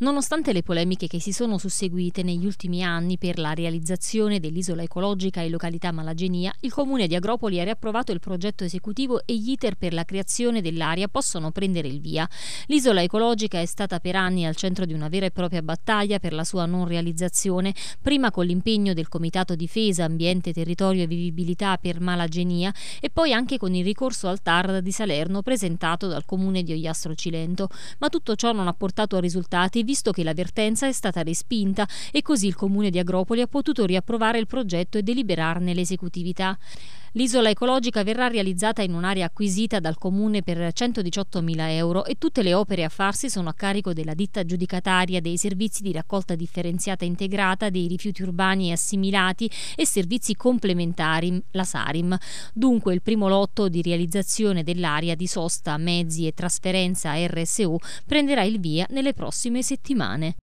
Nonostante le polemiche che si sono susseguite negli ultimi anni per la realizzazione dell'isola ecologica e località Malagenia, il comune di Agropoli ha riapprovato il progetto esecutivo e gli iter per la creazione dell'area possono prendere il via. L'isola ecologica è stata per anni al centro di una vera e propria battaglia per la sua non realizzazione, prima con l'impegno del Comitato Difesa, Ambiente, Territorio e Vivibilità per Malagenia e poi anche con il ricorso al TAR di Salerno presentato dal comune di Ogliastro Cilento, ma tutto ciò non ha portato a risultati visto che l'avvertenza è stata respinta e così il comune di Agropoli ha potuto riapprovare il progetto e deliberarne l'esecutività. L'isola ecologica verrà realizzata in un'area acquisita dal comune per 118.000 euro e tutte le opere a farsi sono a carico della ditta giudicataria dei servizi di raccolta differenziata integrata dei rifiuti urbani e assimilati e servizi complementari, la Sarim. Dunque il primo lotto di realizzazione dell'area di sosta, mezzi e trasferenza RSU prenderà il via nelle prossime settimane settimane